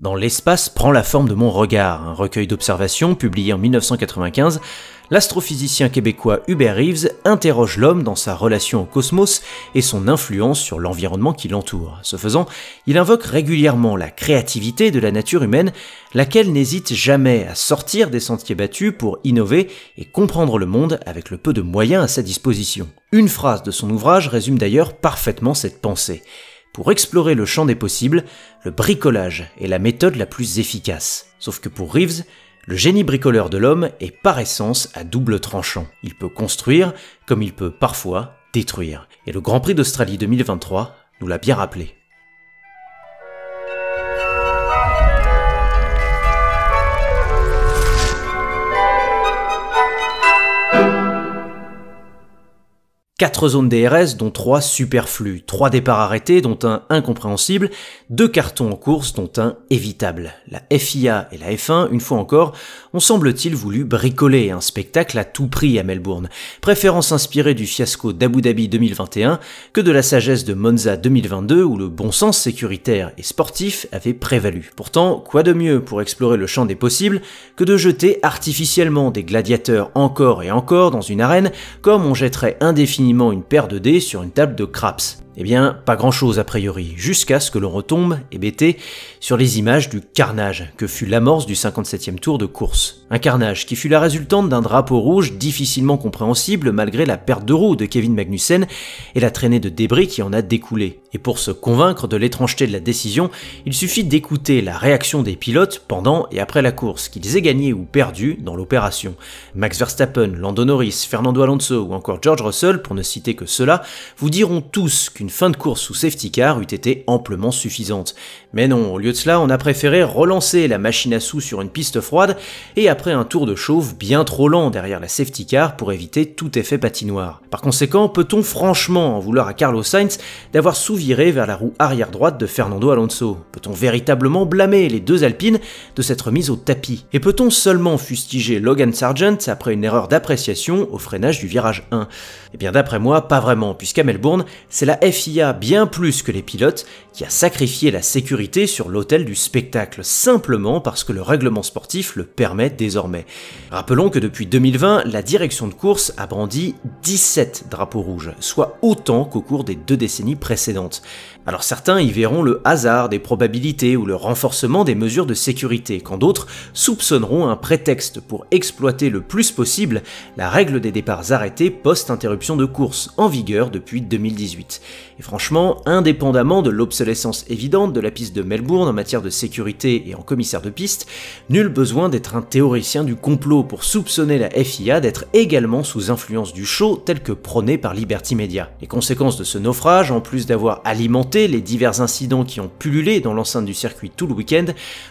Dans l'espace prend la forme de mon regard, un recueil d'observations publié en 1995, l'astrophysicien québécois Hubert Reeves interroge l'homme dans sa relation au cosmos et son influence sur l'environnement qui l'entoure. Ce faisant, il invoque régulièrement la créativité de la nature humaine, laquelle n'hésite jamais à sortir des sentiers battus pour innover et comprendre le monde avec le peu de moyens à sa disposition. Une phrase de son ouvrage résume d'ailleurs parfaitement cette pensée. Pour explorer le champ des possibles, le bricolage est la méthode la plus efficace. Sauf que pour Reeves, le génie bricoleur de l'homme est par essence à double tranchant. Il peut construire, comme il peut parfois détruire. Et le Grand Prix d'Australie 2023 nous l'a bien rappelé. 4 zones DRS dont 3 superflues, 3 départs arrêtés dont un incompréhensible, 2 cartons en course dont un évitable. La FIA et la F1, une fois encore, ont semble-t-il voulu bricoler un spectacle à tout prix à Melbourne, préférant s'inspirer du fiasco d'Abu Dhabi 2021 que de la sagesse de Monza 2022 où le bon sens sécuritaire et sportif avait prévalu. Pourtant, quoi de mieux pour explorer le champ des possibles que de jeter artificiellement des gladiateurs encore et encore dans une arène comme on jetterait indéfiniment une paire de dés sur une table de craps. Eh bien, pas grand-chose a priori, jusqu'à ce que l'on retombe, hébété, sur les images du carnage que fut l'amorce du 57e tour de course. Un carnage qui fut la résultante d'un drapeau rouge difficilement compréhensible malgré la perte de roue de Kevin Magnussen et la traînée de débris qui en a découlé. Et pour se convaincre de l'étrangeté de la décision, il suffit d'écouter la réaction des pilotes pendant et après la course, qu'ils aient gagné ou perdu dans l'opération. Max Verstappen, Lando Norris, Fernando Alonso ou encore George Russell, pour ne citer que ceux-là, vous diront tous que qu'une fin de course sous safety car eût été amplement suffisante. Mais non, au lieu de cela, on a préféré relancer la machine à sous sur une piste froide et après un tour de chauve bien trop lent derrière la safety car pour éviter tout effet patinoire. Par conséquent, peut-on franchement en vouloir à Carlos Sainz d'avoir sous-viré vers la roue arrière droite de Fernando Alonso Peut-on véritablement blâmer les deux Alpines de s'être remise au tapis Et peut-on seulement fustiger Logan Sargent après une erreur d'appréciation au freinage du virage 1 Eh bien d'après moi, pas vraiment, puisqu'à Melbourne, c'est la FIA bien plus que les pilotes qui a sacrifié la sécurité sur l'hôtel du spectacle, simplement parce que le règlement sportif le permet désormais. Rappelons que depuis 2020, la direction de course a brandi 17 drapeaux rouges, soit autant qu'au cours des deux décennies précédentes. Alors certains y verront le hasard des probabilités ou le renforcement des mesures de sécurité, quand d'autres soupçonneront un prétexte pour exploiter le plus possible la règle des départs arrêtés post-interruption de course, en vigueur depuis 2018. Et franchement, indépendamment de l'obsolescence évidente de la piste de Melbourne en matière de sécurité et en commissaire de piste, nul besoin d'être un théoricien du complot pour soupçonner la FIA d'être également sous influence du show tel que prôné par Liberty Media. Les conséquences de ce naufrage, en plus d'avoir alimenté les divers incidents qui ont pullulé dans l'enceinte du circuit tout le week-end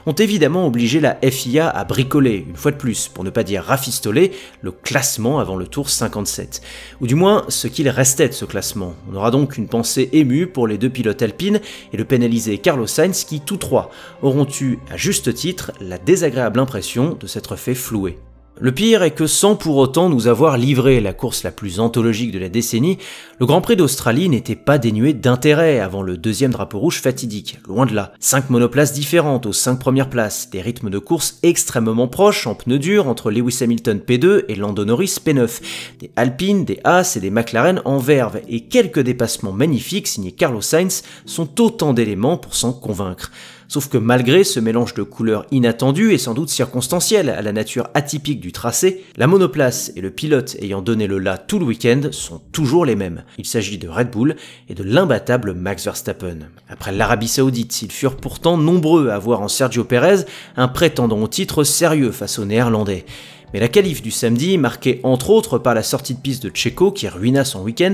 ont évidemment obligé la FIA à bricoler, une fois de plus, pour ne pas dire rafistoler, le classement avant le tour 57. Ou du moins, ce qu'il restait de ce classement. On aura donc une pensée émue pour les deux pilotes alpines et le pénalisé Carlos Sainz qui, tous trois, auront eu, à juste titre, la désagréable impression de s'être fait flouer. Le pire est que sans pour autant nous avoir livré la course la plus anthologique de la décennie, le Grand Prix d'Australie n'était pas dénué d'intérêt avant le deuxième drapeau rouge fatidique, loin de là. Cinq monoplaces différentes aux cinq premières places, des rythmes de course extrêmement proches en pneus durs entre Lewis Hamilton P2 et Lando Norris P9, des Alpines, des Haas et des McLaren en verve, et quelques dépassements magnifiques signés Carlos Sainz sont autant d'éléments pour s'en convaincre. Sauf que malgré ce mélange de couleurs inattendues et sans doute circonstanciel à la nature atypique du tracé, la monoplace et le pilote ayant donné le la tout le week-end sont toujours les mêmes. Il s'agit de Red Bull et de l'imbattable Max Verstappen. Après l'Arabie Saoudite, ils furent pourtant nombreux à voir en Sergio Pérez un prétendant au titre sérieux face aux Néerlandais. Mais la qualif du samedi, marquée entre autres par la sortie de piste de Checo qui ruina son week-end,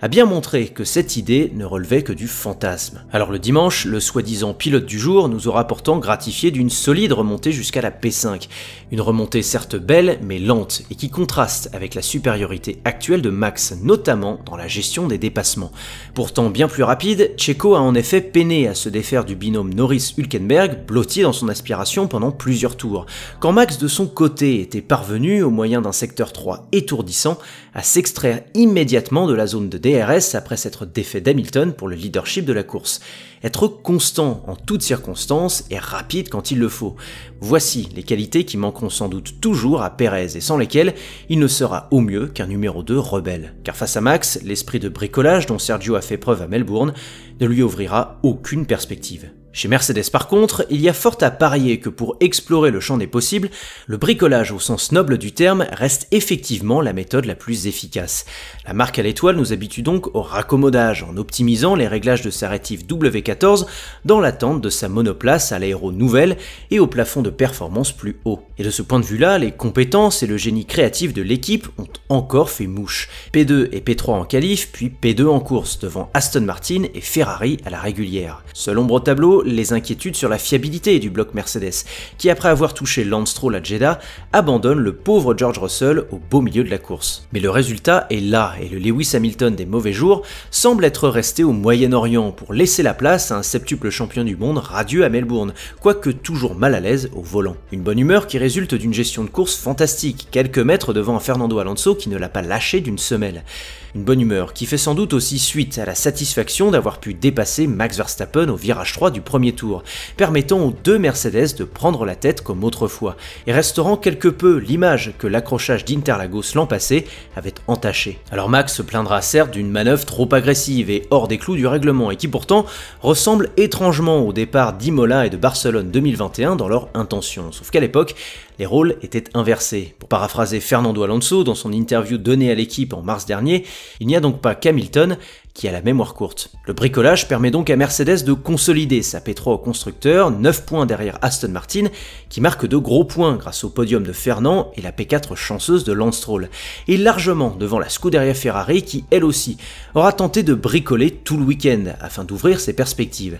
a bien montré que cette idée ne relevait que du fantasme. Alors le dimanche, le soi-disant pilote du jour nous aura pourtant gratifié d'une solide remontée jusqu'à la P5, une remontée certes belle mais lente et qui contraste avec la supériorité actuelle de Max, notamment dans la gestion des dépassements. Pourtant bien plus rapide, Checo a en effet peiné à se défaire du binôme norris hulkenberg blotti dans son aspiration pendant plusieurs tours, quand Max de son côté était parvenu, au moyen d'un secteur 3 étourdissant, à s'extraire immédiatement de la zone de dépassement, DRS après s'être défait d'Hamilton pour le leadership de la course. Être constant en toutes circonstances et rapide quand il le faut. Voici les qualités qui manqueront sans doute toujours à Perez et sans lesquelles il ne sera au mieux qu'un numéro 2 rebelle. Car face à Max, l'esprit de bricolage dont Sergio a fait preuve à Melbourne ne lui ouvrira aucune perspective. Chez Mercedes par contre, il y a fort à parier que pour explorer le champ des possibles, le bricolage au sens noble du terme reste effectivement la méthode la plus efficace. La marque à l'étoile nous habitue donc au raccommodage en optimisant les réglages de sa rétive W14 dans l'attente de sa monoplace à l'aéro nouvelle et au plafond de performance plus haut. Et de ce point de vue-là, les compétences et le génie créatif de l'équipe ont encore fait mouche. P2 et P3 en qualif, puis P2 en course devant Aston Martin et Ferrari à la régulière. Selon tableau, les inquiétudes sur la fiabilité du bloc Mercedes, qui après avoir touché Lance la à Jeddah, abandonne le pauvre George Russell au beau milieu de la course. Mais le résultat est là, et le Lewis Hamilton des mauvais jours semble être resté au Moyen-Orient pour laisser la place à un septuple champion du monde radieux à Melbourne, quoique toujours mal à l'aise au volant. Une bonne humeur qui résulte d'une gestion de course fantastique, quelques mètres devant un Fernando Alonso qui ne l'a pas lâché d'une semelle. Une bonne humeur qui fait sans doute aussi suite à la satisfaction d'avoir pu dépasser Max Verstappen au virage 3 du premier tour, permettant aux deux Mercedes de prendre la tête comme autrefois, et restaurant quelque peu l'image que l'accrochage d'Interlagos l'an passé avait entachée. Alors Max se plaindra certes d'une manœuvre trop agressive et hors des clous du règlement, et qui pourtant ressemble étrangement au départ d'Imola et de Barcelone 2021 dans leur intention, sauf qu'à l'époque, les rôles étaient inversés. Pour paraphraser Fernando Alonso dans son interview donnée à l'équipe en mars dernier, il n'y a donc pas qu'Hamilton qui a la mémoire courte. Le bricolage permet donc à Mercedes de consolider sa P3 au constructeur, 9 points derrière Aston Martin, qui marque de gros points grâce au podium de Fernand et la P4 chanceuse de Lance Stroll, et largement devant la Scuderia Ferrari qui, elle aussi, aura tenté de bricoler tout le week-end afin d'ouvrir ses perspectives.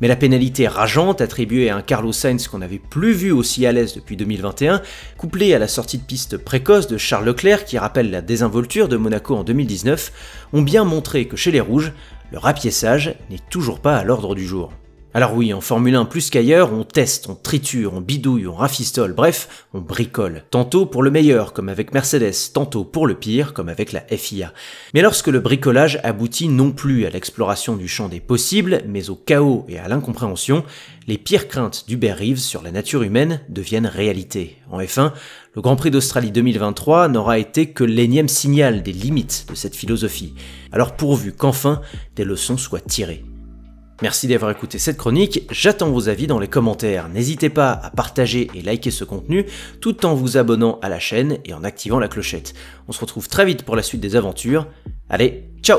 Mais la pénalité rageante attribuée à un Carlos Sainz qu'on n'avait plus vu aussi à l'aise depuis 2021, couplée à la sortie de piste précoce de Charles Leclerc qui rappelle la désinvolture de Monaco en 2019, ont bien montré que chez les Rouges, le rapiessage n'est toujours pas à l'ordre du jour. Alors oui, en Formule 1 plus qu'ailleurs, on teste, on triture, on bidouille, on rafistole, bref, on bricole. Tantôt pour le meilleur, comme avec Mercedes, tantôt pour le pire, comme avec la FIA. Mais lorsque le bricolage aboutit non plus à l'exploration du champ des possibles, mais au chaos et à l'incompréhension, les pires craintes d'Hubert Reeves sur la nature humaine deviennent réalité. En F1, le Grand Prix d'Australie 2023 n'aura été que l'énième signal des limites de cette philosophie. Alors pourvu qu'enfin des leçons soient tirées. Merci d'avoir écouté cette chronique, j'attends vos avis dans les commentaires. N'hésitez pas à partager et liker ce contenu tout en vous abonnant à la chaîne et en activant la clochette. On se retrouve très vite pour la suite des aventures. Allez, ciao